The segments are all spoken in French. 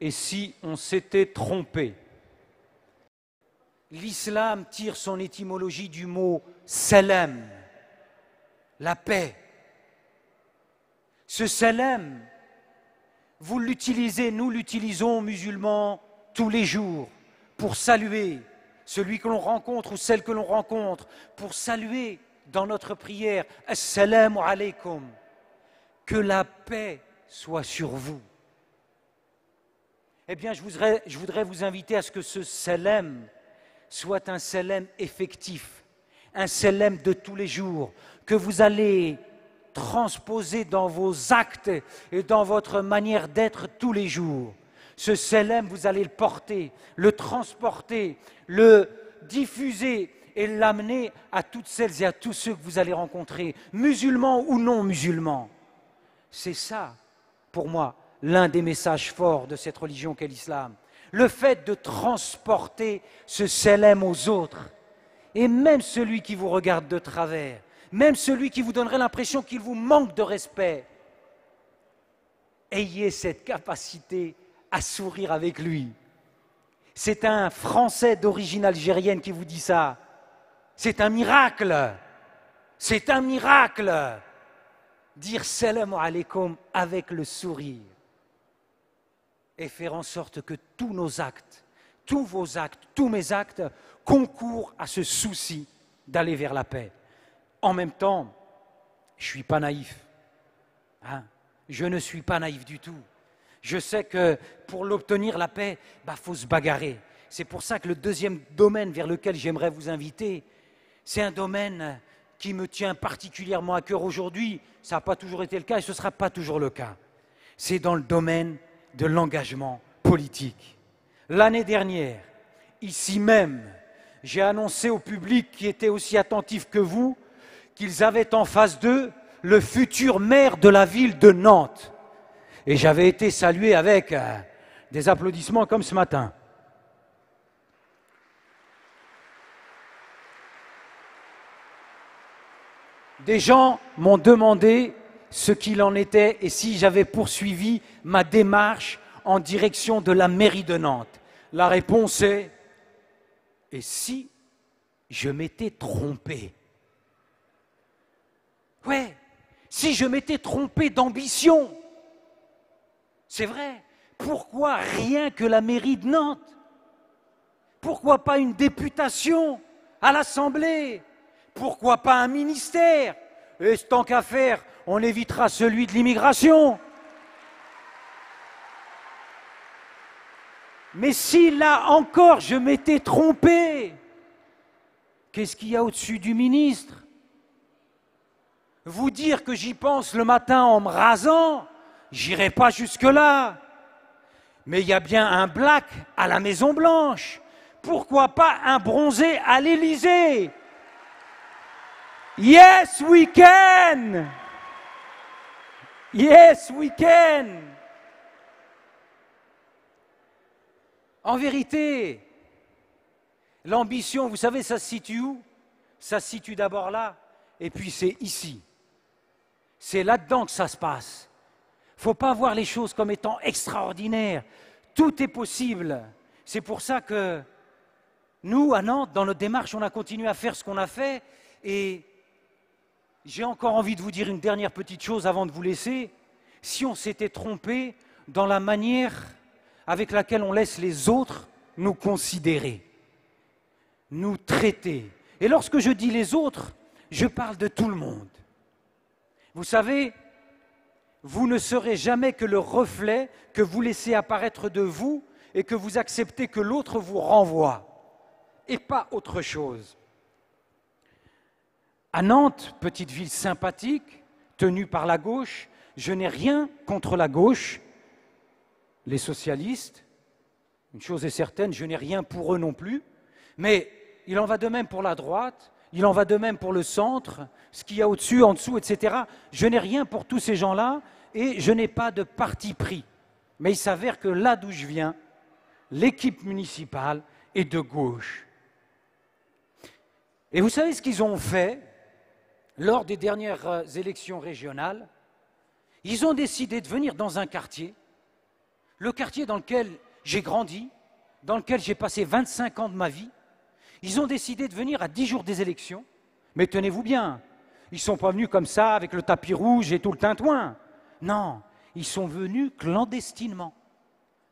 et si on s'était trompé. L'islam tire son étymologie du mot salam, la paix. Ce salam, vous l'utilisez, nous l'utilisons, musulmans, tous les jours, pour saluer celui que l'on rencontre ou celle que l'on rencontre, pour saluer dans notre prière, Assalamu alaikum, que la paix soit sur vous eh bien, je voudrais, vous inviter à ce que ce Selem soit un Selem effectif, un Selem de tous les jours, que vous allez transposer dans vos actes et dans votre manière d'être tous les jours. Ce Selem, vous allez le porter, le transporter, le diffuser et l'amener à toutes celles et à tous ceux que vous allez rencontrer, musulmans ou non musulmans. C'est ça, pour moi, l'un des messages forts de cette religion qu'est l'islam. Le fait de transporter ce selam aux autres, et même celui qui vous regarde de travers, même celui qui vous donnerait l'impression qu'il vous manque de respect, ayez cette capacité à sourire avec lui. C'est un Français d'origine algérienne qui vous dit ça. C'est un miracle. C'est un miracle. Dire salam alaikum avec le sourire et faire en sorte que tous nos actes, tous vos actes, tous mes actes concourent à ce souci d'aller vers la paix. En même temps, je ne suis pas naïf. Hein je ne suis pas naïf du tout. Je sais que pour l'obtenir, la paix, il bah, faut se bagarrer. C'est pour ça que le deuxième domaine vers lequel j'aimerais vous inviter, c'est un domaine qui me tient particulièrement à cœur aujourd'hui. Ça n'a pas toujours été le cas et ce ne sera pas toujours le cas. C'est dans le domaine de l'engagement politique. L'année dernière, ici même, j'ai annoncé au public qui était aussi attentif que vous qu'ils avaient en face d'eux le futur maire de la ville de Nantes. Et j'avais été salué avec euh, des applaudissements comme ce matin. Des gens m'ont demandé ce qu'il en était et si j'avais poursuivi ma démarche en direction de la mairie de Nantes. La réponse est et si je m'étais trompé Ouais, si je m'étais trompé d'ambition. C'est vrai. Pourquoi rien que la mairie de Nantes Pourquoi pas une députation à l'Assemblée Pourquoi pas un ministère Et tant qu'à faire, on évitera celui de l'immigration. Mais si là encore je m'étais trompé, qu'est-ce qu'il y a au-dessus du ministre Vous dire que j'y pense le matin en me rasant, j'irai pas jusque-là. Mais il y a bien un black à la Maison Blanche. Pourquoi pas un bronzé à l'Élysée Yes, we can Yes, we can. En vérité, l'ambition, vous savez, ça se situe où Ça se situe d'abord là, et puis c'est ici. C'est là-dedans que ça se passe. Il ne faut pas voir les choses comme étant extraordinaires. Tout est possible. C'est pour ça que nous, à Nantes, dans notre démarche, on a continué à faire ce qu'on a fait et j'ai encore envie de vous dire une dernière petite chose avant de vous laisser. Si on s'était trompé dans la manière avec laquelle on laisse les autres nous considérer, nous traiter. Et lorsque je dis les autres, je parle de tout le monde. Vous savez, vous ne serez jamais que le reflet que vous laissez apparaître de vous et que vous acceptez que l'autre vous renvoie, et pas autre chose. À Nantes, petite ville sympathique, tenue par la gauche, je n'ai rien contre la gauche, les socialistes, une chose est certaine, je n'ai rien pour eux non plus, mais il en va de même pour la droite, il en va de même pour le centre, ce qu'il y a au-dessus, en dessous, etc. Je n'ai rien pour tous ces gens-là et je n'ai pas de parti pris. Mais il s'avère que là d'où je viens, l'équipe municipale est de gauche. Et vous savez ce qu'ils ont fait lors des dernières euh, élections régionales, ils ont décidé de venir dans un quartier, le quartier dans lequel j'ai grandi, dans lequel j'ai passé 25 ans de ma vie. Ils ont décidé de venir à 10 jours des élections. Mais tenez-vous bien, ils ne sont pas venus comme ça avec le tapis rouge et tout le tintouin. Non, ils sont venus clandestinement,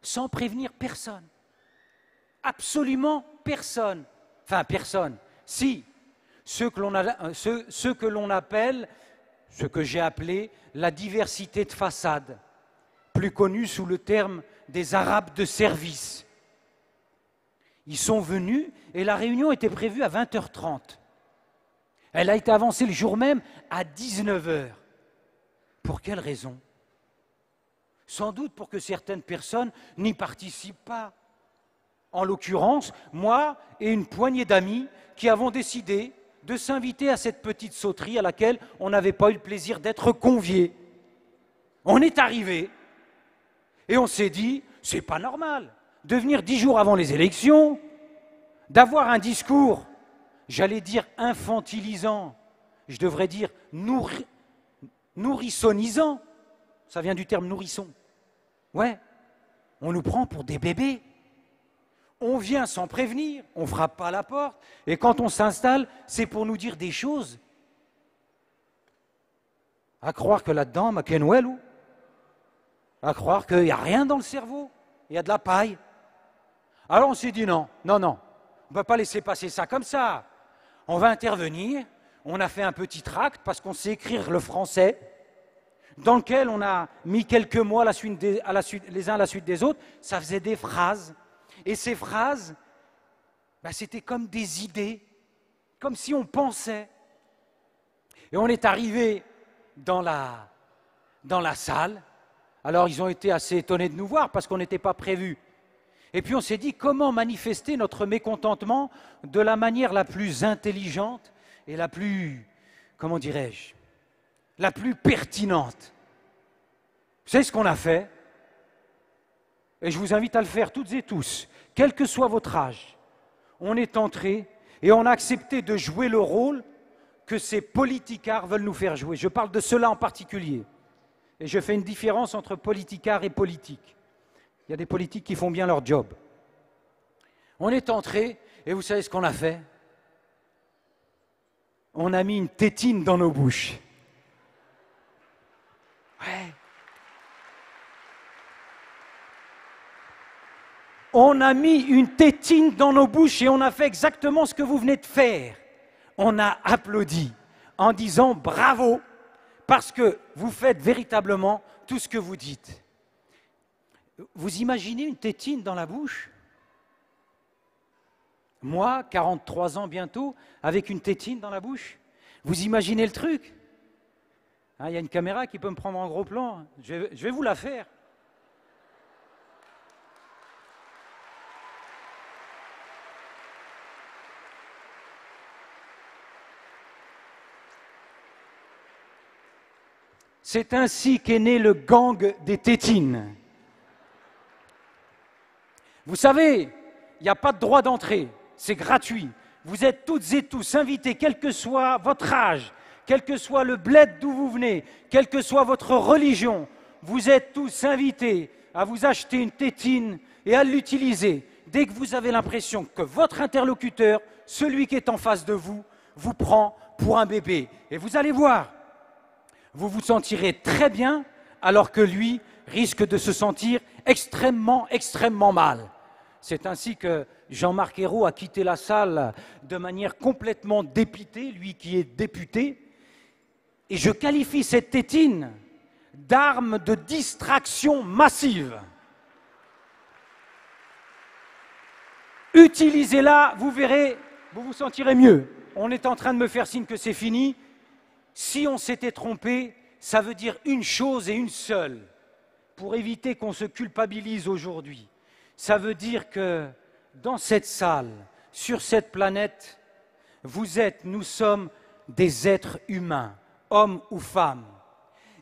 sans prévenir personne. Absolument personne. Enfin, personne. Si, ce euh, que l'on appelle, ce que j'ai appelé, la diversité de façade, plus connue sous le terme des Arabes de service. Ils sont venus et la réunion était prévue à 20h30. Elle a été avancée le jour même à 19h. Pour quelle raison Sans doute pour que certaines personnes n'y participent pas. En l'occurrence, moi et une poignée d'amis qui avons décidé de s'inviter à cette petite sauterie à laquelle on n'avait pas eu le plaisir d'être convié. On est arrivé et on s'est dit, c'est pas normal de venir dix jours avant les élections, d'avoir un discours, j'allais dire infantilisant, je devrais dire nourrissonisant, ça vient du terme nourrisson. Ouais, on nous prend pour des bébés on vient sans prévenir, on frappe pas à la porte, et quand on s'installe, c'est pour nous dire des choses. À croire que là-dedans, ou à croire qu'il n'y a rien dans le cerveau, il y a de la paille. Alors on s'est dit non, non, non, on ne pas laisser passer ça comme ça. On va intervenir, on a fait un petit tract parce qu'on sait écrire le français, dans lequel on a mis quelques mots la suite les uns à la suite des autres, ça faisait des phrases. Et ces phrases, bah, c'était comme des idées, comme si on pensait. Et on est arrivé dans la, dans la salle. Alors ils ont été assez étonnés de nous voir parce qu'on n'était pas prévu. Et puis on s'est dit comment manifester notre mécontentement de la manière la plus intelligente et la plus, comment dirais-je, la plus pertinente. C'est ce qu'on a fait. Et je vous invite à le faire toutes et tous quel que soit votre âge, on est entré et on a accepté de jouer le rôle que ces politicards veulent nous faire jouer. Je parle de cela en particulier. Et je fais une différence entre politicard et politique. Il y a des politiques qui font bien leur job. On est entré et vous savez ce qu'on a fait On a mis une tétine dans nos bouches. on a mis une tétine dans nos bouches et on a fait exactement ce que vous venez de faire. On a applaudi en disant bravo parce que vous faites véritablement tout ce que vous dites. Vous imaginez une tétine dans la bouche Moi, 43 ans bientôt, avec une tétine dans la bouche Vous imaginez le truc hein, Il y a une caméra qui peut me prendre en gros plan. je vais vous la faire. C'est ainsi qu'est né le gang des tétines. Vous savez, il n'y a pas de droit d'entrée, c'est gratuit. Vous êtes toutes et tous invités, quel que soit votre âge, quel que soit le bled d'où vous venez, quelle que soit votre religion, vous êtes tous invités à vous acheter une tétine et à l'utiliser dès que vous avez l'impression que votre interlocuteur, celui qui est en face de vous, vous prend pour un bébé. Et vous allez voir, vous vous sentirez très bien, alors que lui risque de se sentir extrêmement, extrêmement mal. C'est ainsi que Jean-Marc Ayrault a quitté la salle de manière complètement dépitée, lui qui est député. Et je qualifie cette tétine d'arme de distraction massive. Utilisez-la, vous verrez, vous vous sentirez mieux. On est en train de me faire signe que c'est fini si on s'était trompé, ça veut dire une chose et une seule, pour éviter qu'on se culpabilise aujourd'hui. Ça veut dire que dans cette salle, sur cette planète, vous êtes, nous sommes des êtres humains, hommes ou femmes.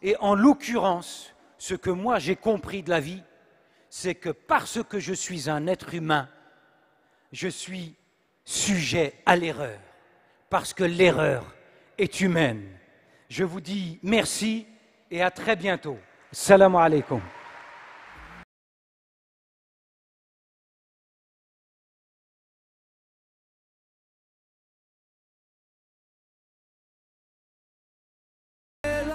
Et en l'occurrence, ce que moi j'ai compris de la vie, c'est que parce que je suis un être humain, je suis sujet à l'erreur, parce que l'erreur est humaine. Je vous dis merci et à très bientôt. Salam alaikum.